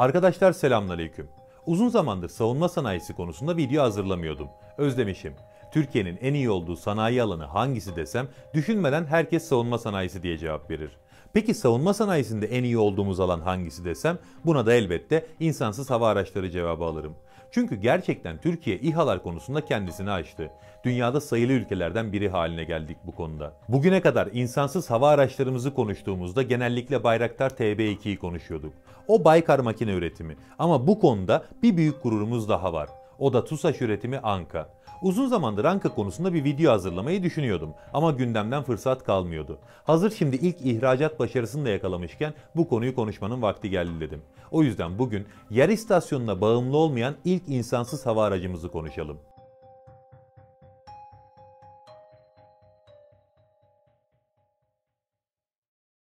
Arkadaşlar selamünaleyküm. Uzun zamandır savunma sanayisi konusunda video hazırlamıyordum. Özlemişim. Türkiye'nin en iyi olduğu sanayi alanı hangisi desem düşünmeden herkes savunma sanayisi diye cevap verir. Peki savunma sanayisinde en iyi olduğumuz alan hangisi desem buna da elbette insansız hava araçları cevabı alırım. Çünkü gerçekten Türkiye İHA'lar konusunda kendisini açtı. Dünyada sayılı ülkelerden biri haline geldik bu konuda. Bugüne kadar insansız hava araçlarımızı konuştuğumuzda genellikle Bayraktar TB2'yi konuşuyorduk. O Baykar makine üretimi ama bu konuda bir büyük gururumuz daha var. O da TUSAŞ üretimi Anka. Uzun zamandır Anka konusunda bir video hazırlamayı düşünüyordum ama gündemden fırsat kalmıyordu. Hazır şimdi ilk ihracat başarısını da yakalamışken bu konuyu konuşmanın vakti geldi dedim. O yüzden bugün yer istasyonuna bağımlı olmayan ilk insansız hava aracımızı konuşalım.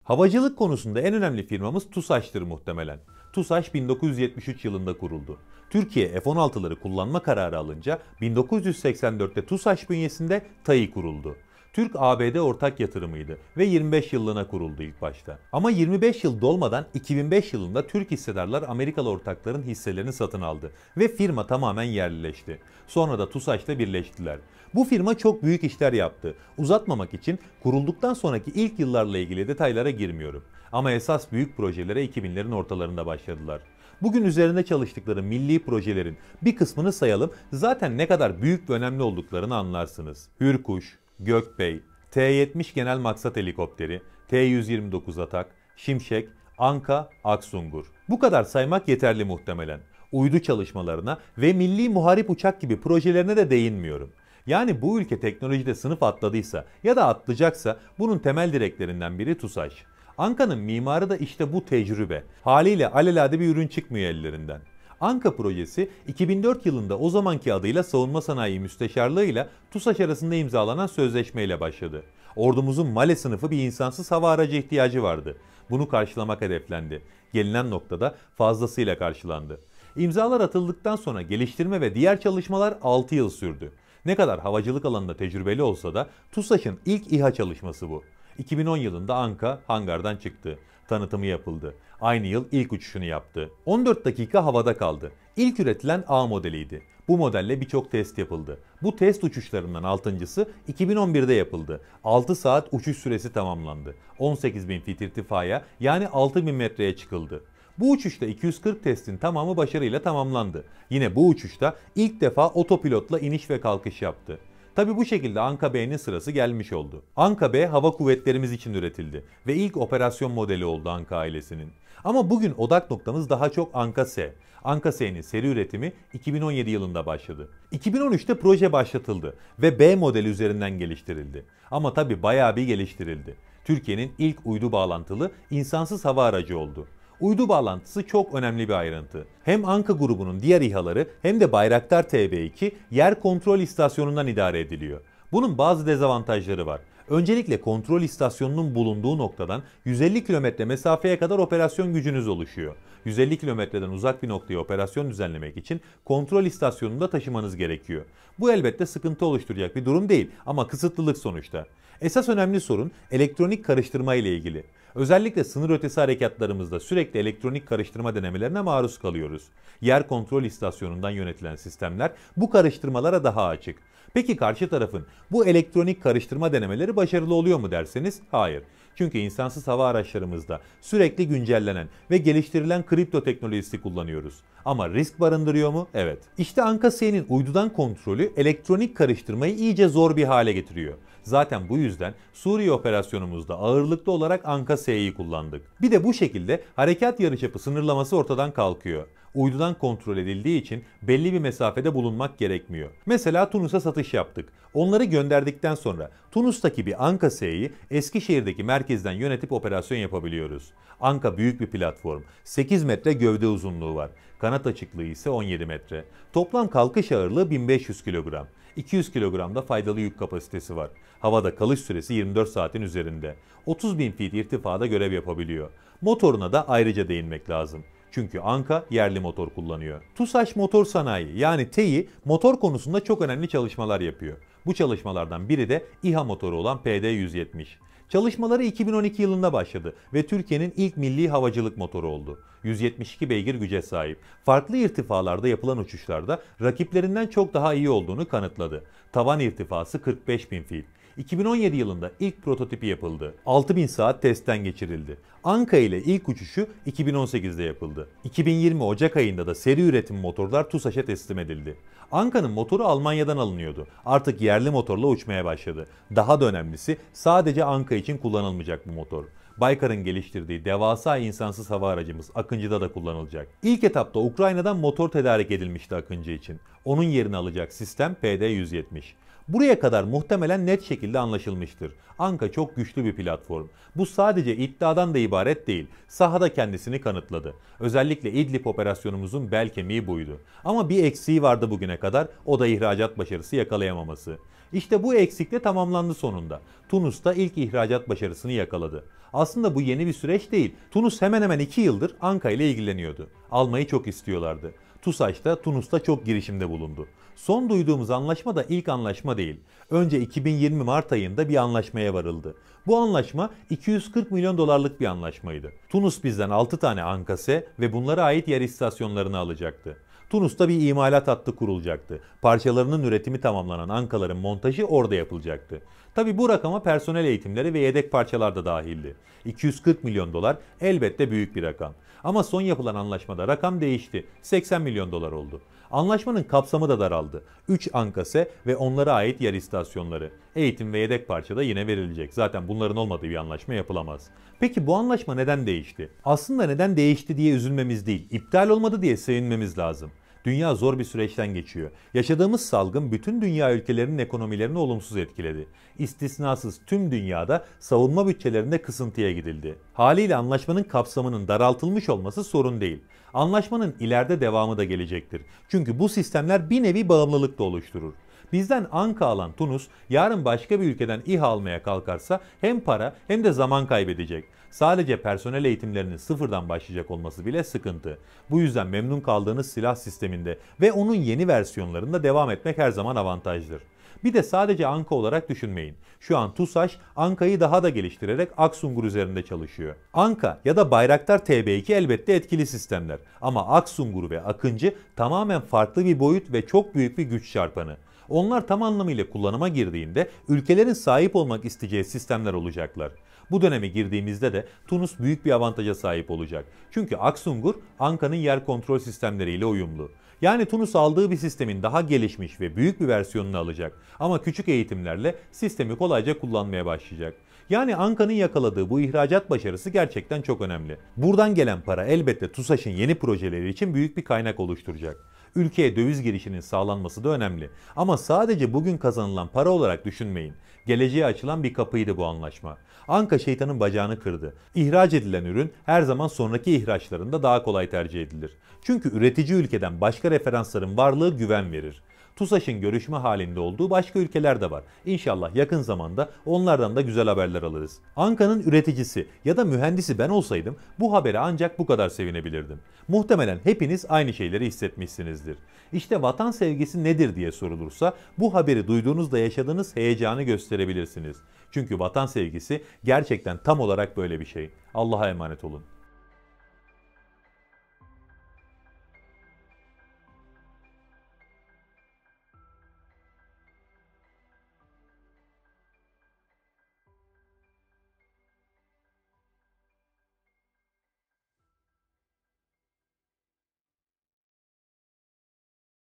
Havacılık konusunda en önemli firmamız TUSAŞ'tır muhtemelen. TUSAŞ 1973 yılında kuruldu. Türkiye F-16'ları kullanma kararı alınca 1984'te TUSAŞ bünyesinde TAI kuruldu. Türk-ABD ortak yatırımıydı ve 25 yıllığına kuruldu ilk başta. Ama 25 yıl dolmadan 2005 yılında Türk hissedarlar Amerikalı ortakların hisselerini satın aldı ve firma tamamen yerlileşti. Sonra da TUSAŞ'la birleştiler. Bu firma çok büyük işler yaptı. Uzatmamak için kurulduktan sonraki ilk yıllarla ilgili detaylara girmiyorum. Ama esas büyük projelere 2000'lerin ortalarında başladılar. Bugün üzerinde çalıştıkları milli projelerin bir kısmını sayalım zaten ne kadar büyük ve önemli olduklarını anlarsınız. Hürkuş, Gökbey, T-70 genel maksat helikopteri, T-129 Atak, Şimşek, Anka, Aksungur. Bu kadar saymak yeterli muhtemelen. Uydu çalışmalarına ve milli muharip uçak gibi projelerine de değinmiyorum. Yani bu ülke teknolojide sınıf atladıysa ya da atlayacaksa bunun temel direklerinden biri TUSAŞ. Anka'nın mimarı da işte bu tecrübe. Haliyle alelade bir ürün çıkmıyor ellerinden. Anka projesi 2004 yılında o zamanki adıyla Savunma Sanayi Müsteşarlığı ile TUSAŞ arasında imzalanan sözleşmeyle başladı. Ordumuzun Male sınıfı bir insansız hava aracı ihtiyacı vardı. Bunu karşılamak hedeflendi. Gelinen noktada fazlasıyla karşılandı. İmzalar atıldıktan sonra geliştirme ve diğer çalışmalar 6 yıl sürdü. Ne kadar havacılık alanında tecrübeli olsa da TUSAŞ'ın ilk İHA çalışması bu. 2010 yılında Anka hangardan çıktı tanıtımı yapıldı. Aynı yıl ilk uçuşunu yaptı. 14 dakika havada kaldı. İlk üretilen A modeliydi. Bu modelle birçok test yapıldı. Bu test uçuşlarından 6.sı 2011'de yapıldı. 6 saat uçuş süresi tamamlandı. 18.000 fit irtifaya yani 6.000 metreye çıkıldı. Bu uçuşta 240 testin tamamı başarıyla tamamlandı. Yine bu uçuşta ilk defa otopilotla iniş ve kalkış yaptı. Tabi bu şekilde Anka B'nin sırası gelmiş oldu. Anka B hava kuvvetlerimiz için üretildi ve ilk operasyon modeli oldu Anka ailesinin. Ama bugün odak noktamız daha çok Anka S. Anka S'nin seri üretimi 2017 yılında başladı. 2013'te proje başlatıldı ve B modeli üzerinden geliştirildi. Ama tabi bayağı bir geliştirildi. Türkiye'nin ilk uydu bağlantılı insansız hava aracı oldu. Uydu bağlantısı çok önemli bir ayrıntı. Hem Anka grubunun diğer İHA'ları hem de Bayraktar TB2 yer kontrol istasyonundan idare ediliyor. Bunun bazı dezavantajları var. Öncelikle kontrol istasyonunun bulunduğu noktadan 150 kilometre mesafeye kadar operasyon gücünüz oluşuyor. 150 kilometreden uzak bir noktaya operasyon düzenlemek için kontrol istasyonunda taşımanız gerekiyor. Bu elbette sıkıntı oluşturacak bir durum değil ama kısıtlılık sonuçta. Esas önemli sorun elektronik karıştırma ile ilgili. Özellikle sınır ötesi harekatlarımızda sürekli elektronik karıştırma denemelerine maruz kalıyoruz. Yer kontrol istasyonundan yönetilen sistemler bu karıştırmalara daha açık. Peki karşı tarafın bu elektronik karıştırma denemeleri başarılı oluyor mu derseniz hayır. Çünkü insansız hava araçlarımızda sürekli güncellenen ve geliştirilen kripto teknolojisi kullanıyoruz. Ama risk barındırıyor mu? Evet. İşte Anka uydudan kontrolü elektronik karıştırmayı iyice zor bir hale getiriyor. Zaten bu yüzden Suriye operasyonumuzda ağırlıklı olarak Anka Ankasya'yı kullandık. Bir de bu şekilde harekat yarıçapı sınırlaması ortadan kalkıyor. Uydudan kontrol edildiği için belli bir mesafede bulunmak gerekmiyor. Mesela Tunus'a satış yaptık. Onları gönderdikten sonra Tunus'taki bir Anka S'yi Eskişehir'deki merkezden yönetip operasyon yapabiliyoruz. Anka büyük bir platform. 8 metre gövde uzunluğu var. Kanat açıklığı ise 17 metre. Toplam kalkış ağırlığı 1500 kilogram. 200 kilogramda faydalı yük kapasitesi var. Havada kalış süresi 24 saatin üzerinde. 30 bin feet irtifada görev yapabiliyor. Motoruna da ayrıca değinmek lazım. Çünkü Anka yerli motor kullanıyor. TUSAŞ Motor Sanayi yani TEİ motor konusunda çok önemli çalışmalar yapıyor. Bu çalışmalardan biri de İHA motoru olan PD-170. Çalışmaları 2012 yılında başladı ve Türkiye'nin ilk milli havacılık motoru oldu. 172 beygir güce sahip. Farklı irtifalarda yapılan uçuşlarda rakiplerinden çok daha iyi olduğunu kanıtladı. Tavan irtifası 45 bin feet. 2017 yılında ilk prototipi yapıldı. 6000 saat testten geçirildi. Anka ile ilk uçuşu 2018'de yapıldı. 2020 Ocak ayında da seri üretim motorlar TUSAŞ'a teslim edildi. Anka'nın motoru Almanya'dan alınıyordu. Artık yerli motorla uçmaya başladı. Daha da önemlisi sadece Anka için kullanılmayacak bu motor. Baykar'ın geliştirdiği devasa insansız hava aracımız Akıncı'da da kullanılacak. İlk etapta Ukrayna'dan motor tedarik edilmişti Akıncı için. Onun yerini alacak sistem PD-170. Buraya kadar muhtemelen net şekilde anlaşılmıştır. Anka çok güçlü bir platform. Bu sadece iddiadan da ibaret değil. Sahada kendisini kanıtladı. Özellikle İdlib operasyonumuzun bel kemiği buydu. Ama bir eksiği vardı bugüne kadar. O da ihracat başarısı yakalayamaması. İşte bu eksikle tamamlandı sonunda. Tunus da ilk ihracat başarısını yakaladı. Aslında bu yeni bir süreç değil. Tunus hemen hemen 2 yıldır Anka ile ilgileniyordu. Almayı çok istiyorlardı. TUSAŞ'ta Tunus'ta çok girişimde bulundu. Son duyduğumuz anlaşma da ilk anlaşma değil. Önce 2020 Mart ayında bir anlaşmaya varıldı. Bu anlaşma 240 milyon dolarlık bir anlaşmaydı. Tunus bizden 6 tane ankase ve bunlara ait yer istasyonlarını alacaktı. Tunus'ta bir imalat hattı kurulacaktı. Parçalarının üretimi tamamlanan ankaların montajı orada yapılacaktı. Tabi bu rakama personel eğitimleri ve yedek parçalar da dahildi. 240 milyon dolar elbette büyük bir rakam. Ama son yapılan anlaşmada rakam değişti. 80 milyon dolar oldu. Anlaşmanın kapsamı da daraldı. 3 ankase ve onlara ait yer istasyonları. Eğitim ve yedek parça da yine verilecek. Zaten bunların olmadığı bir anlaşma yapılamaz. Peki bu anlaşma neden değişti? Aslında neden değişti diye üzülmemiz değil, iptal olmadı diye sevinmemiz lazım. Dünya zor bir süreçten geçiyor. Yaşadığımız salgın bütün dünya ülkelerinin ekonomilerini olumsuz etkiledi. İstisnasız tüm dünyada savunma bütçelerinde kısıntıya gidildi. Haliyle anlaşmanın kapsamının daraltılmış olması sorun değil. Anlaşmanın ileride devamı da gelecektir. Çünkü bu sistemler bir nevi bağımlılık da oluşturur. Bizden Anka alan Tunus yarın başka bir ülkeden İHA almaya kalkarsa hem para hem de zaman kaybedecek. Sadece personel eğitimlerinin sıfırdan başlayacak olması bile sıkıntı. Bu yüzden memnun kaldığınız silah sisteminde ve onun yeni versiyonlarında devam etmek her zaman avantajdır. Bir de sadece Anka olarak düşünmeyin. Şu an TUSAŞ Anka'yı daha da geliştirerek Aksungur üzerinde çalışıyor. Anka ya da Bayraktar TB2 elbette etkili sistemler ama Aksungur ve Akıncı tamamen farklı bir boyut ve çok büyük bir güç çarpanı. Onlar tam anlamıyla kullanıma girdiğinde ülkelerin sahip olmak isteyeceği sistemler olacaklar. Bu döneme girdiğimizde de Tunus büyük bir avantaja sahip olacak. Çünkü Aksungur Anka'nın yer kontrol sistemleriyle uyumlu. Yani Tunus aldığı bir sistemin daha gelişmiş ve büyük bir versiyonunu alacak ama küçük eğitimlerle sistemi kolayca kullanmaya başlayacak. Yani Anka'nın yakaladığı bu ihracat başarısı gerçekten çok önemli. Buradan gelen para elbette TUSAŞ'ın yeni projeleri için büyük bir kaynak oluşturacak ülkeye döviz girişinin sağlanması da önemli. Ama sadece bugün kazanılan para olarak düşünmeyin. Geleceğe açılan bir kapıydı bu anlaşma. Anka şeytanın bacağını kırdı. İhraç edilen ürün her zaman sonraki ihraçlarında daha kolay tercih edilir. Çünkü üretici ülkeden başka referansların varlığı güven verir. TUSAŞ'ın görüşme halinde olduğu başka ülkeler de var. İnşallah yakın zamanda onlardan da güzel haberler alırız. Anka'nın üreticisi ya da mühendisi ben olsaydım bu habere ancak bu kadar sevinebilirdim. Muhtemelen hepiniz aynı şeyleri hissetmişsinizdir. İşte vatan sevgisi nedir diye sorulursa bu haberi duyduğunuzda yaşadığınız heyecanı gösterebilirsiniz. Çünkü vatan sevgisi gerçekten tam olarak böyle bir şey. Allah'a emanet olun.